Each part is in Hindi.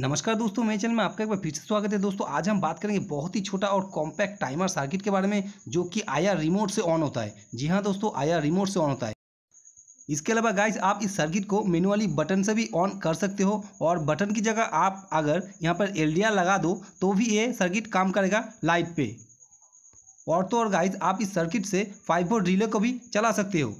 नमस्कार दोस्तों मेरे चैनल में आपका एक बार फिर से स्वागत है दोस्तों आज हम बात करेंगे बहुत ही छोटा और कॉम्पैक्ट टाइमर सर्किट के बारे में जो कि आया रिमोट से ऑन होता है जी हाँ दोस्तों आया रिमोट से ऑन होता है इसके अलावा गाइज आप इस सर्किट को मैनुअली बटन से भी ऑन कर सकते हो और बटन की जगह आप अगर यहाँ पर एल लगा दो तो भी ये सर्किट काम करेगा लाइट पे और तो और गाइज आप इस सर्किट से फाइव रिले को भी चला सकते हो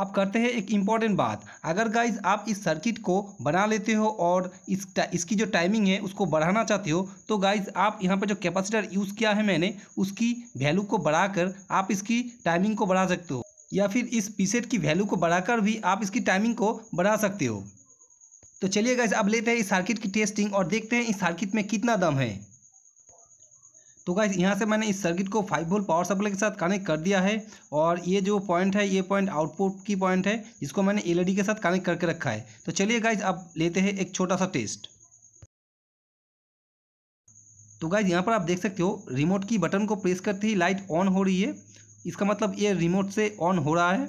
अब करते हैं एक इम्पॉर्टेंट बात अगर गाइज आप इस सर्किट को बना लेते हो और इस इसकी जो टाइमिंग है उसको बढ़ाना चाहते हो तो गाइज आप यहाँ पर जो कैपेसिटर यूज़ किया है मैंने उसकी वैल्यू को बढ़ाकर आप इसकी टाइमिंग को बढ़ा सकते हो या फिर इस पीसेट की वैल्यू को बढ़ाकर भी आप इसकी टाइमिंग को बढ़ा सकते हो तो चलिए गाइज अब लेते हैं इस सर्किट की टेस्टिंग और देखते हैं इस सर्किट में कितना दम है तो गाइज यहाँ से मैंने इस सर्किट को फाइव वोल्ट पावर सप्लाई के साथ कनेक्ट कर दिया है और ये जो पॉइंट है ये पॉइंट आउटपुट की पॉइंट है इसको मैंने एलईडी e के साथ कनेक्ट करके रखा है तो चलिए गाइज अब लेते हैं एक छोटा सा टेस्ट तो गाइज यहाँ पर आप देख सकते हो रिमोट की बटन को प्रेस करते ही लाइट ऑन हो रही है इसका मतलब ये रिमोट से ऑन हो रहा है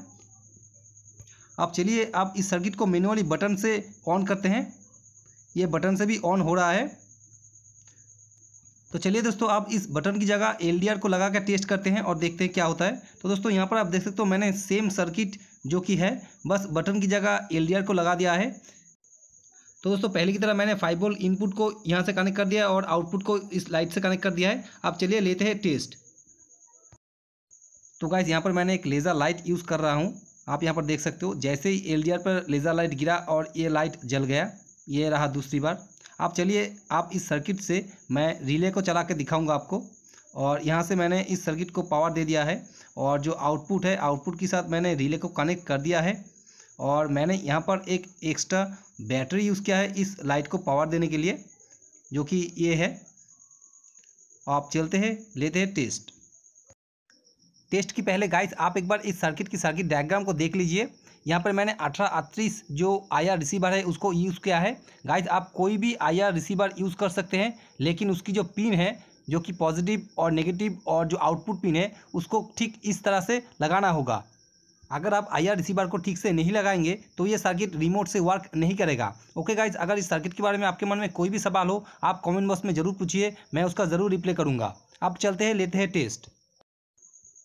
अब चलिए आप इस सर्किट को मैनुअली बटन से ऑन करते हैं ये बटन से भी ऑन हो रहा है तो चलिए दोस्तों आप इस बटन की जगह एल को लगा कर टेस्ट करते हैं और देखते हैं क्या होता है तो दोस्तों यहाँ पर आप देख सकते हो मैंने सेम सर्किट जो कि है बस बटन की जगह एल को लगा दिया है तो दोस्तों पहले की तरह मैंने फाइव वोल्ट इनपुट को यहाँ से कनेक्ट कर दिया और आउटपुट को इस लाइट से कनेक्ट कर दिया है आप चलिए लेते हैं टेस्ट तो गाइज यहाँ पर मैंने एक लेज़र लाइट यूज़ कर रहा हूँ आप यहाँ पर देख सकते हो जैसे ही एल पर लेज़र लाइट गिरा और ये लाइट जल गया ये रहा दूसरी बार आप चलिए आप इस सर्किट से मैं रिले को चला के दिखाऊँगा आपको और यहाँ से मैंने इस सर्किट को पावर दे दिया है और जो आउटपुट है आउटपुट के साथ मैंने रिले को कनेक्ट कर दिया है और मैंने यहाँ पर एक एक्स्ट्रा बैटरी यूज़ किया है इस लाइट को पावर देने के लिए जो कि ये है आप चलते हैं लेते हैं टेस्ट टेस्ट की पहले गाइस आप एक बार इस सर्किट की सर्किट डायग्राम को देख लीजिए यहाँ पर मैंने अठारह अड़तीस जो आर रिसीवर है उसको यूज़ किया है गाइज आप कोई भी आर रिसीवर यूज़ कर सकते हैं लेकिन उसकी जो पिन है जो कि पॉजिटिव और नेगेटिव और जो आउटपुट पिन है उसको ठीक इस तरह से लगाना होगा अगर आप आई आर रिसीवर को ठीक से नहीं लगाएंगे तो ये सर्किट रिमोट से वर्क नहीं करेगा ओके गाइज अगर इस सर्किट के बारे में आपके मन में कोई भी सवाल हो आप कॉमेंट बॉक्स में ज़रूर पूछिए मैं उसका ज़रूर रिप्लाई करूँगा अब चलते हैं लेते हैं test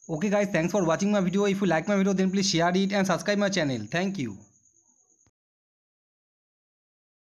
Okay guys, thanks for watching my video. If you like my video, then please share it and subscribe my channel. Thank you.